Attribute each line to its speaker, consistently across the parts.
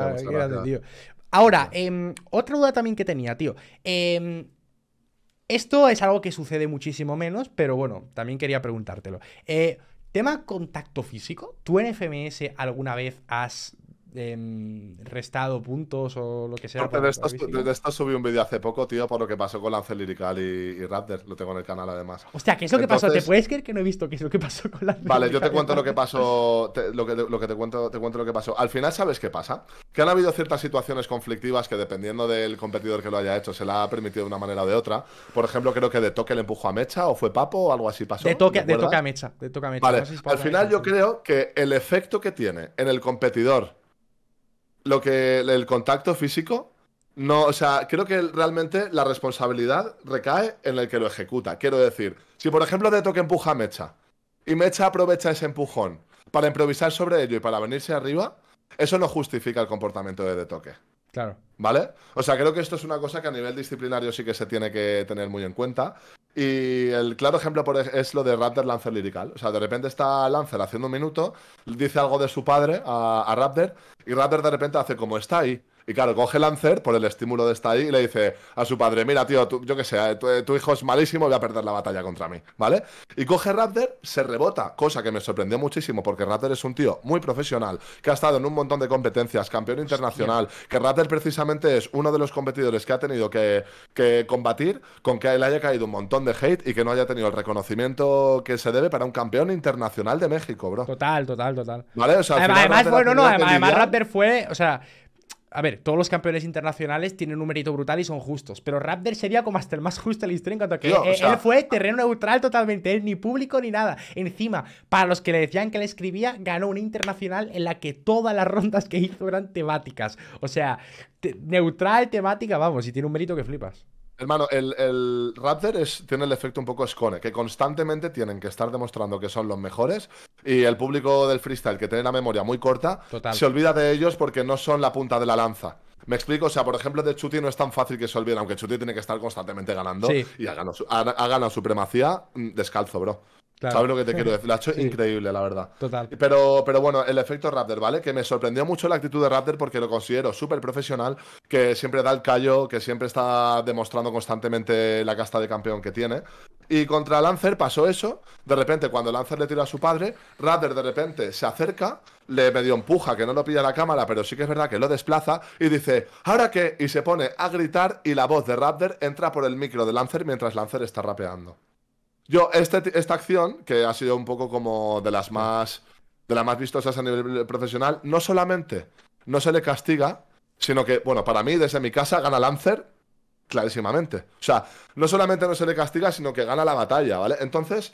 Speaker 1: Ah,
Speaker 2: Ahora, em, otra duda también que tenía, tío. Em, esto es algo que sucede muchísimo menos, pero bueno, también quería preguntártelo. Eh, tema contacto físico. ¿Tú en FMS alguna vez has Em, restado puntos o lo que sea. de, esto
Speaker 1: subí un vídeo hace poco, tío, por lo que pasó con Lance Lirical y, y Raptor. Lo tengo en el canal además. Hostia, ¿qué es lo que pasó? ¿Te
Speaker 2: puedes creer que no he visto qué es lo que pasó con
Speaker 1: Lance Vale, yo te cuento lo que pasó. lo, que, te cuento, te cuento lo que pasó. Al final, ¿sabes qué pasa? Que han habido ciertas situaciones conflictivas que dependiendo del competidor que lo haya hecho, se la ha permitido de una manera o de otra. Por ejemplo, creo que de toque le empujó a Mecha o fue Papo o algo así pasó. De toque, a
Speaker 2: Mecha. De Mecha. al
Speaker 1: final yo creo que el efecto que tiene en el competidor lo que el contacto físico, no, o sea, creo que realmente la responsabilidad recae en el que lo ejecuta. Quiero decir, si por ejemplo de toque empuja a Mecha y Mecha aprovecha ese empujón para improvisar sobre ello y para venirse arriba, eso no justifica el comportamiento de de toque Claro. ¿Vale? O sea, creo que esto es una cosa que a nivel disciplinario sí que se tiene que tener muy en cuenta. Y el claro ejemplo es lo de Raptor Lancer Lirical. O sea, de repente está Lancer haciendo un minuto, dice algo de su padre a, a Raptor, y Raptor de repente hace como está ahí. Y claro, coge Lancer por el estímulo de estar ahí y le dice a su padre, mira tío, yo qué sé, eh, eh, tu, hijo es malísimo, voy a perder la batalla contra mí, ¿vale? Y coge Raptor, se rebota, cosa que me sorprendió muchísimo porque Raptor es un tío muy profesional, que ha estado en un montón de competencias, campeón internacional, que Raptor precisamente es uno de los competidores que ha tenido que, combatir con que le haya caído un montón de hate y que no haya tenido el reconocimiento que se debe para un campeón internacional de México, bro. Total, total, total. ¿Vale? O sea, además, bueno, no, además
Speaker 2: Raptor fue, o sea, a ver, todos los campeones internacionales tienen un mérito brutal y son justos. Pero Raptor sería como hasta el más justo de la historia en cuanto a que él, fue terreno neutral totalmente. Él ni público ni nada. Encima, para los que le decían que le escribía, ganó una internacional en la que todas las rondas que hizo eran temáticas.
Speaker 1: O sea, neutral, temática, vamos, y tiene un mérito que flipas. Hermano, el, Raptor tiene el efecto un poco escone, que constantemente tienen que estar demostrando que son los mejores y el público del freestyle, que tiene la memoria muy corta, se olvida de ellos porque no son la punta de la lanza. Me explico, o sea, por ejemplo, de Chuti no es tan fácil que se olvide, aunque Chuti tiene que estar constantemente ganando y haga ganado, ha supremacía mm, descalzo, bro.
Speaker 2: ¿Sabes lo que te quiero decir?
Speaker 1: La ha hecho increíble, la verdad. Total. Pero, pero bueno, el efecto Raptor, ¿vale? Que me sorprendió mucho la actitud de Raptor porque lo considero súper profesional, que siempre da el callo, que siempre está demostrando constantemente la casta de campeón que tiene. Y contra Lancer pasó eso. De repente, cuando Lancer le tira a su padre, Raptor de repente se acerca, le medio empuja, que no lo pilla la cámara, pero sí que es verdad que lo desplaza y dice, ¿ahora qué? Y se pone a gritar y la voz de Raptor entra por el micro de Lancer mientras Lancer está rapeando. Yo, este esta acción, que ha sido un poco como de las más de las más vistosas a nivel profesional, no solamente no se le castiga, sino que, bueno, para mí, desde mi casa, gana Lancer clarísimamente. O sea, no solamente no se le castiga, sino que gana la batalla, ¿vale? Entonces,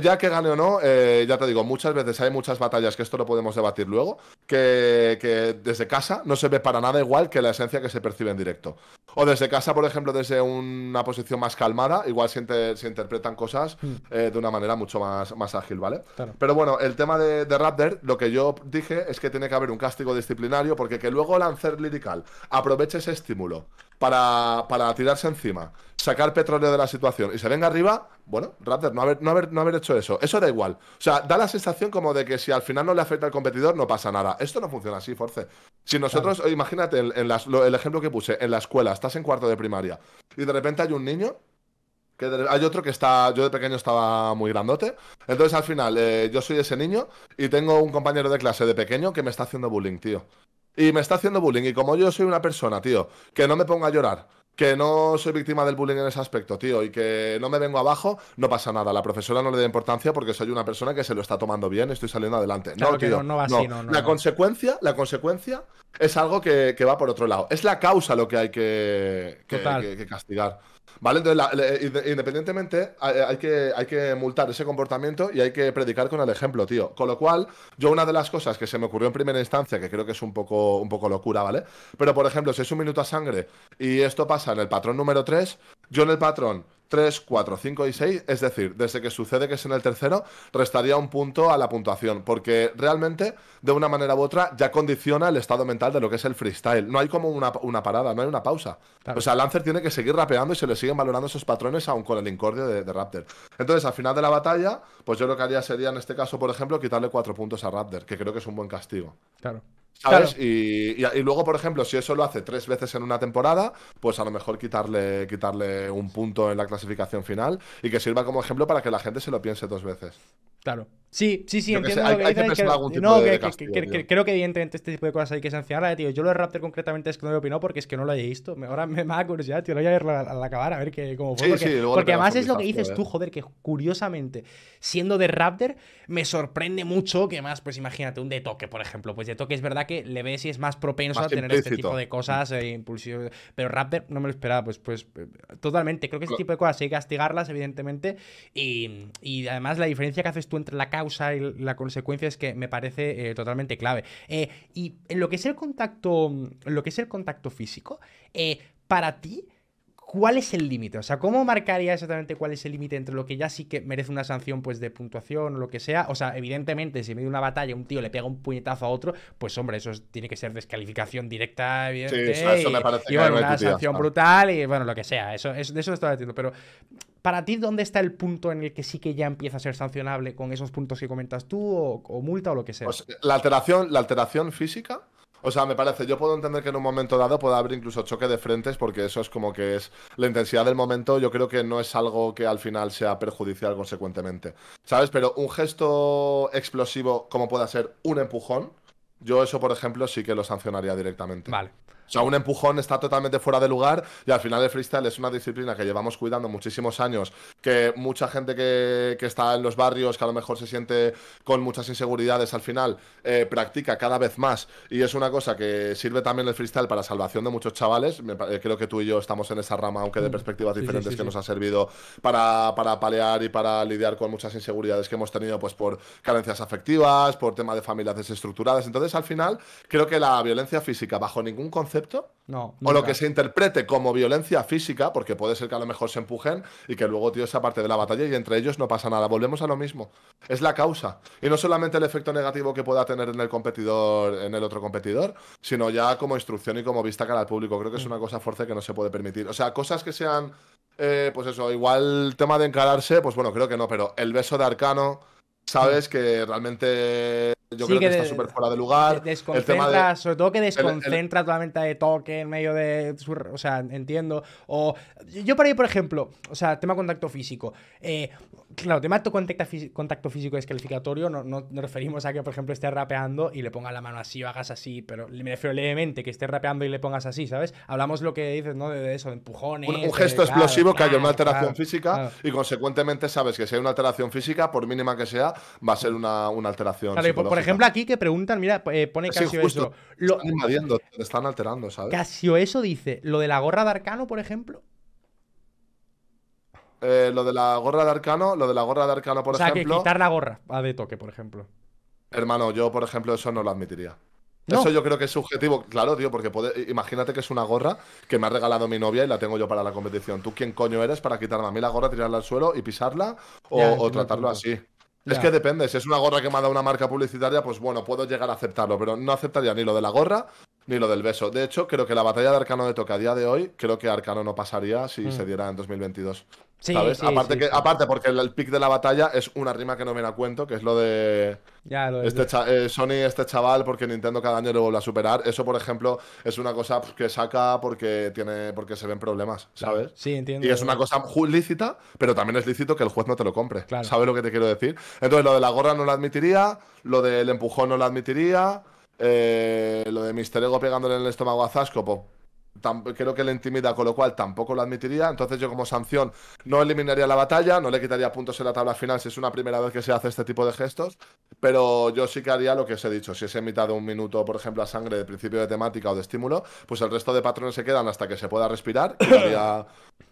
Speaker 1: ya que gane o no, eh, ya te digo, muchas veces hay muchas batallas, que esto lo podemos debatir luego, que, desde casa no se ve para nada igual que la esencia que se percibe en directo. O desde casa, por ejemplo, desde una posición más calmada, igual se, se interpretan cosas hmm. eh, de una manera mucho más, más ágil, ¿vale? Pero bueno, el tema de, Raptor, lo que yo dije es que tiene que haber un castigo disciplinario, porque que luego Lancer Lirical aproveche ese estímulo para, para tirarse encima, sacar petróleo de la situación y se venga arriba, bueno, Raptor, no haber, no haber, no haber hecho eso. Eso da igual. O sea, da la sensación como de que si al final no le afecta al competidor, no pasa nada. Esto no funciona así, Force. Si nosotros, imagínate, el ejemplo que puse, en la escuela, estás en cuarto de primaria y de repente hay un niño que hay otro que está. Yo de pequeño estaba muy grandote. Entonces al final, eh, yo soy ese niño y tengo un compañero de clase de pequeño que me está haciendo bullying, tío. Y me está haciendo bullying. Y como yo soy una persona, tío, que no me ponga a llorar, que no soy víctima del bullying en ese aspecto, tío, y que no me vengo abajo, no pasa nada. La profesora no le da importancia porque soy una persona que se lo está tomando bien, estoy saliendo adelante. no, tío, no, la consecuencia, la consecuencia es algo que, va por otro lado. Es la causa lo que hay que, que castigar. Vale, entonces, independientemente, eh, hay, que, hay que multar ese comportamiento y hay que predicar con el ejemplo, tío. Con lo cual, yo una de las cosas que se me ocurrió en primera instancia, que creo que es un poco, un poco locura, ¿vale? Pero, por ejemplo, si es un minuto a sangre y esto pasa en el patrón número 3, yo en el patrón 3, 4, 5 y 6, es decir, desde que sucede que es en el tercero, restaría un punto a la puntuación, porque realmente, de una manera u otra, ya condiciona el estado mental de lo que es el freestyle. No hay como una, parada, no hay una pausa. O sea, Lancer tiene que seguir rapeando y se le siguen valorando esos patrones aún con el incordio de, de, Raptor. Entonces, al final de la batalla, pues yo lo que haría sería, en este caso, por ejemplo, quitarle cuatro puntos a Raptor, que creo que es un buen castigo. Claro. ¿Sabes? Y, y, luego, por ejemplo, si eso lo hace tres veces en una temporada, pues a lo mejor quitarle, quitarle un punto en la clasificación final y que sirva como ejemplo para que la gente se lo piense dos veces. Claro. Sí,
Speaker 2: sí, sí, entiendo. no, creo que evidentemente este tipo de cosas hay que sancionarla, eh, tío. Yo lo de Raptor concretamente es que no lo opinó porque es que no lo he visto. Ahora me va a curiosidad, tío. Lo voy a ver al acabar, a ver qué cómo fue. porque, porque además es lo que dices eh. tú, joder, que curiosamente, siendo de Raptor, me sorprende mucho que más, pues imagínate, un de toque, por ejemplo. Pues de toque es verdad que le ves y es más propenso a tener este tipo de cosas eh, Pero Raptor no me lo esperaba, pues, pues eh, totalmente. Creo que este tipo de cosas hay que castigarlas, evidentemente. Y, y además la diferencia que haces tú entre la causa y la consecuencia es que me parece eh, totalmente clave. Eh, y en lo que es el contacto, mm, lo que es el contacto físico, eh, para ti, ¿cuál es el límite? O sea, ¿cómo marcaría exactamente cuál es el límite entre lo que ya sí que merece una sanción pues de puntuación o lo que sea? O sea, evidentemente, si en medio de una batalla un tío le pega un puñetazo a otro, pues hombre, eso tiene que ser descalificación directa, evidente, una sanción brutal y bueno, lo que sea, eso, eso de eso lo estaba diciendo, pero ¿Para ti dónde está el punto en el que sí que ya empieza a ser sancionable con esos puntos que comentas tú o, multa o lo que sea? Pues,
Speaker 1: eh, la, alteración, la alteración física. O sea, me parece, yo puedo entender que en un momento dado pueda haber incluso choque de frentes, porque eso es como que es la intensidad del momento. Yo creo que no es algo que al final sea perjudicial consecuentemente. ¿Sabes? Pero un gesto explosivo como pueda ser un empujón, yo eso, por ejemplo, sí que lo sancionaría directamente. Vale. O sea, un empujón está totalmente fuera de lugar y al final el freestyle es una disciplina que llevamos cuidando muchísimos años, que mucha gente que, que está en los barrios, que a lo mejor se siente con muchas inseguridades al final, eh, practica cada vez más y es una cosa que sirve también el freestyle para salvación de muchos chavales. Eh, creo que tú y yo estamos en esa rama, aunque de mm. perspectivas diferentes, que nos ha servido para, para palear y para lidiar con muchas inseguridades que hemos tenido pues por carencias afectivas, por tema de familias desestructuradas. Entonces, al final, creo que la violencia física, bajo ningún concepto,
Speaker 2: no. O lo que
Speaker 1: se interprete como violencia física, porque puede ser que a lo mejor se empujen y que luego, tío, esa parte de la batalla y entre ellos no pasa nada. Volvemos a lo mismo. Es la causa. Y no solamente el efecto negativo que pueda tener en el competidor, en el otro competidor, sino ya como instrucción y como vista cara al público. Creo que es mm. una cosa fuerte que no se puede permitir. O sea, cosas que sean. Eh, pues eso, igual tema de encararse, pues bueno, creo que no, pero el beso de Arcano. Sabes mm. que realmente yo sí, creo que, está súper fuera de lugar. El tema de, sobre todo que desconcentra
Speaker 2: el, el, totalmente de toque en medio de. o sea, entiendo. O yo por ahí por ejemplo, o sea, tema contacto físico. Eh, Claro, tema contacto físico descalificatorio, no, no, nos referimos a que, por ejemplo, esté rapeando y le pongas la mano así o hagas así, pero me refiero levemente, que esté rapeando y le pongas así, ¿sabes? Hablamos lo que dices, ¿no? De, eso, de empujones. Un, gesto explosivo que haya una alteración
Speaker 1: física y, consecuentemente, sabes que si hay una alteración física, por mínima que sea, va a ser una, alteración. Por, por ejemplo,
Speaker 2: aquí que preguntan, mira, eh, pone Casio eso.
Speaker 1: están invadiendo, están alterando, ¿sabes? Casio
Speaker 2: eso dice, lo de la gorra de arcano, por ejemplo.
Speaker 1: Eh, lo de la gorra de arcano, lo de la gorra de arcano, por o sea, Que quitar la gorra a ah, de toque, por ejemplo. Hermano, yo, por ejemplo, eso no lo admitiría. Eso yo creo que es subjetivo, claro, tío, porque imagínate que es una gorra que me ha regalado mi novia y la tengo yo para la competición. ¿Tú quién coño eres para quitarme a mí la gorra, tirarla al suelo y pisarla o, tratarlo así? Es que depende, si es una gorra que me ha dado una marca publicitaria, pues bueno, puedo llegar a aceptarlo, pero no aceptaría ni lo de la gorra ni lo del beso. De hecho, creo que la batalla de Arcano de toque a día de hoy, creo que Arcano no pasaría si mm. se diera en 2022 aparte, que, aparte, porque el, pic de la batalla es una rima que no me la cuento, que es lo de. este eh, Sony, este chaval, porque Nintendo cada año lo vuelve a superar. Eso, por ejemplo, es una cosa que saca porque tiene porque se ven problemas, ¿sabes? Sí, entiendo. Y es una cosa lícita, pero también es lícito que el juez no te lo compre. ¿Sabes lo que te quiero decir? Entonces, lo de la gorra no lo admitiría, lo del empujón no lo admitiría, eh, lo de Mister Ego pegándole en el estómago a Zascopo pues, creo que le intimida, con lo cual tampoco lo admitiría. Entonces yo como sanción no eliminaría la batalla, no le quitaría puntos en la tabla final si es una primera vez que se hace este tipo de gestos, pero yo sí que haría lo que os he dicho. Si es en mitad de un minuto, por ejemplo, a sangre de principio de temática o de estímulo, pues el resto de patrones se quedan hasta que se pueda respirar y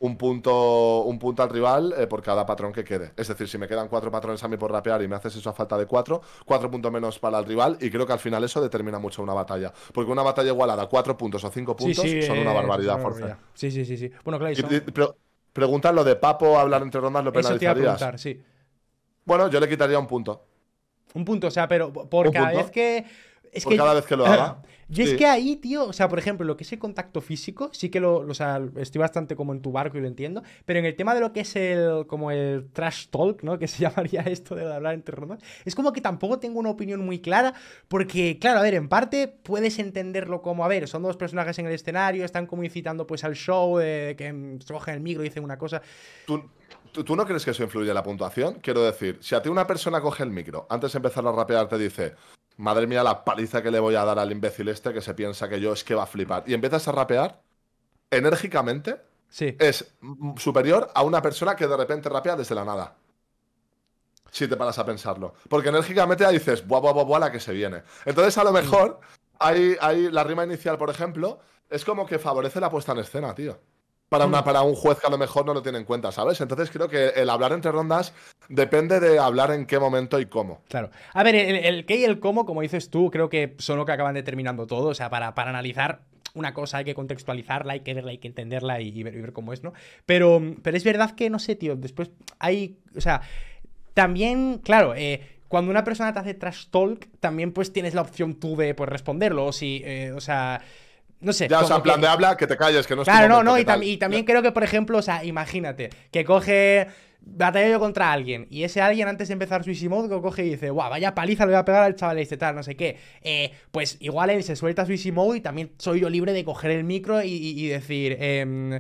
Speaker 1: un punto, un punto al rival eh, por cada patrón que quede. Es decir, si me quedan cuatro patrones a mí por rapear y me haces eso a falta de cuatro, cuatro puntos menos para el rival y creo que al final eso determina mucho una batalla. Porque una batalla igualada, cuatro puntos o cinco puntos, son una barbaridad, por
Speaker 2: Sí, sí, sí, Bueno, claro,
Speaker 1: preguntar lo de Papo, hablar entre rondas, lo penalizarías. sí. Bueno, yo le quitaría un punto.
Speaker 2: Un punto, o sea, pero por cada vez que es que cada vez que lo haga. y es que ahí, tío, o sea, por ejemplo, lo que es el contacto físico, sí que lo, o sea, estoy bastante como en tu barco y lo entiendo, pero en el tema de lo que es el, como el trash talk, ¿no? Que se llamaría esto de hablar entre rondas, es como que tampoco tengo una opinión muy clara, porque, claro, a ver, en parte puedes entenderlo como, a ver, son dos personajes en el escenario, están como incitando pues al show, de que cogen el micro y dicen una cosa.
Speaker 1: ¿Tú, ¿Tú, tú no crees que eso influye en la puntuación? Quiero decir, si a ti una persona coge el micro, antes de empezar a rapear te dice, madre mía la paliza que le voy a dar al imbécil este que se piensa que yo es que va a flipar. Y empiezas a rapear enérgicamente. Sí. Es superior a una persona que de repente rapea desde la nada. Si te paras a pensarlo. Porque enérgicamente ya dices, buah, buah, buah, buah, la que se viene. Entonces, a lo mejor, ahí la rima inicial, por ejemplo, es como que favorece la puesta en escena, tío para, una, mm. para un juez que a lo mejor no lo tiene en cuenta, ¿sabes? Entonces creo que el hablar entre rondas depende de hablar en qué momento y cómo. Claro.
Speaker 2: A ver, el, qué y el cómo, como dices tú, creo que son lo que acaban determinando todo. O sea, para, para analizar una cosa, hay que contextualizarla, hay que verla, hay que entenderla y, ver, cómo es, ¿no? Pero, pero es verdad que, no sé, tío, después hay, o sea, también, claro, eh, cuando una persona te hace trash talk, también pues tienes la opción tú de pues, responderlo, o si, eh, o sea no
Speaker 1: sé. Ya, o sea, en plan de habla, que te calles, que no Claro, no, no, y, también
Speaker 2: creo que, por ejemplo, o sea, imagínate, que coge. Batalla yo contra alguien, y ese alguien antes de empezar su easy coge y dice, guau, vaya paliza, le voy a pegar al chaval este tal, no sé qué. Eh, pues igual él se suelta su easy mode y también soy yo libre de coger el micro y, decir, va, em,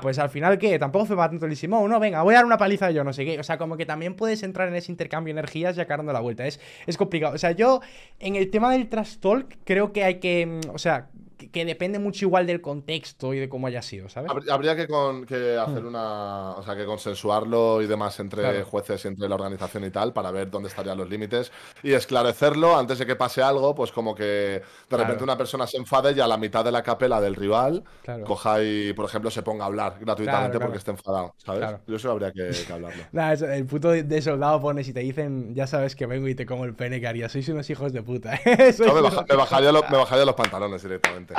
Speaker 2: pues al final ¿qué? tampoco fue para tanto el easy mode, no, venga, voy a dar una paliza yo, no sé qué. O sea, como que también puedes entrar en ese intercambio de energías y cargando la vuelta, es, es complicado. O sea, yo en el tema del trash talk creo que hay que, em, o sea, que, depende mucho igual del
Speaker 1: contexto y de cómo haya sido, ¿sabes? Habría que, mm. hacer una. O sea, que consensuarlo y demás entre jueces y entre la organización y tal para ver dónde estarían los límites y esclarecerlo antes de que pase algo, pues como que de repente una persona se enfade y a la mitad de la capela del rival coja y, por ejemplo, se ponga a hablar gratuitamente porque está enfadado, ¿sabes? Yo eso habría que, hablarlo.
Speaker 2: el puto de soldado pones y te dicen, ya sabes que vengo y te como el pene que haría. Sois unos hijos de puta. ¿eh? me bajaría
Speaker 1: los pantalones directamente.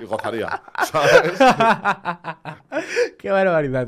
Speaker 1: Y gozaría, ¿sabes?
Speaker 2: Qué barbaridad.